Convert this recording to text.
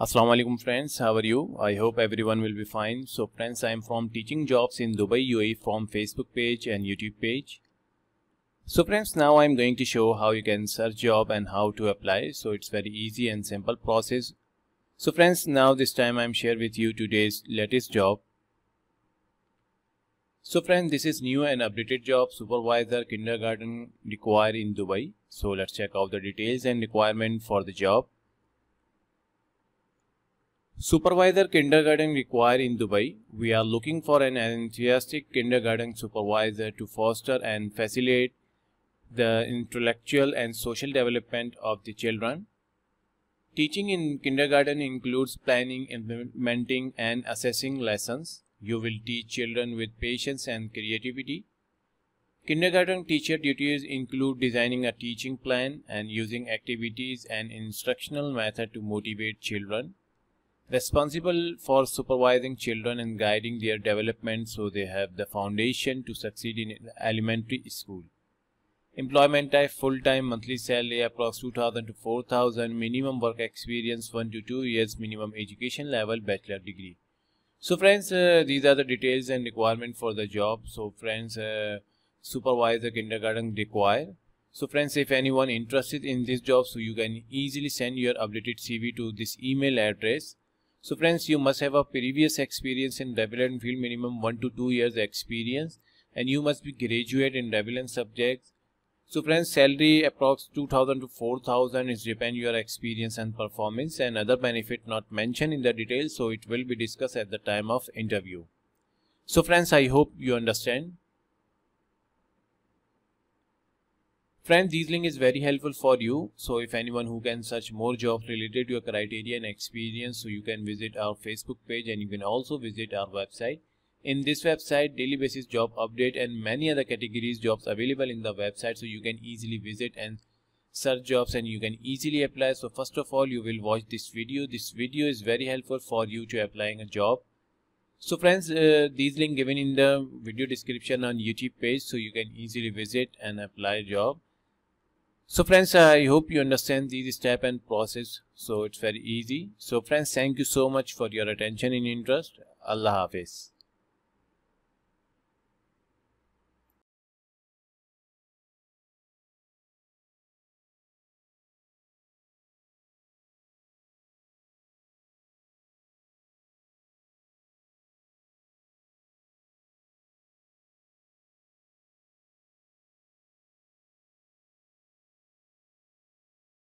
Assalamu alaikum friends, how are you? I hope everyone will be fine. So friends, I am from Teaching Jobs in Dubai UAE from Facebook page and YouTube page. So friends, now I am going to show how you can search job and how to apply. So it's very easy and simple process. So friends, now this time I am share with you today's latest job. So friends, this is new and updated job supervisor kindergarten required in Dubai. So let's check out the details and requirement for the job. Supervisor kindergarten required in Dubai. We are looking for an enthusiastic kindergarten supervisor to foster and facilitate the intellectual and social development of the children. Teaching in kindergarten includes planning, implementing, and assessing lessons. You will teach children with patience and creativity. Kindergarten teacher duties include designing a teaching plan and using activities and instructional method to motivate children responsible for supervising children and guiding their development so they have the foundation to succeed in elementary school. Employment type full-time monthly salary approx 2000 to 4000 minimum work experience 1 to 2 years minimum education level bachelor degree. So friends uh, these are the details and requirement for the job. So friends uh, supervisor kindergarten require. So friends, if anyone interested in this job, so you can easily send your updated CV to this email address so friends, you must have a previous experience in relevant field, minimum 1 to 2 years experience and you must be graduate in relevant subjects. So friends, salary approx 2000 to 4000 is depend your experience and performance and other benefit not mentioned in the details. So it will be discussed at the time of interview. So friends, I hope you understand. Friends, this link is very helpful for you. So if anyone who can search more jobs related to your criteria and experience, so you can visit our Facebook page and you can also visit our website. In this website, daily basis job update and many other categories jobs available in the website. So you can easily visit and search jobs and you can easily apply. So first of all, you will watch this video. This video is very helpful for you to applying a job. So friends, uh, these link given in the video description on YouTube page. So you can easily visit and apply job. So friends, I hope you understand these step and process. So it's very easy. So friends, thank you so much for your attention and interest. Allah Hafiz.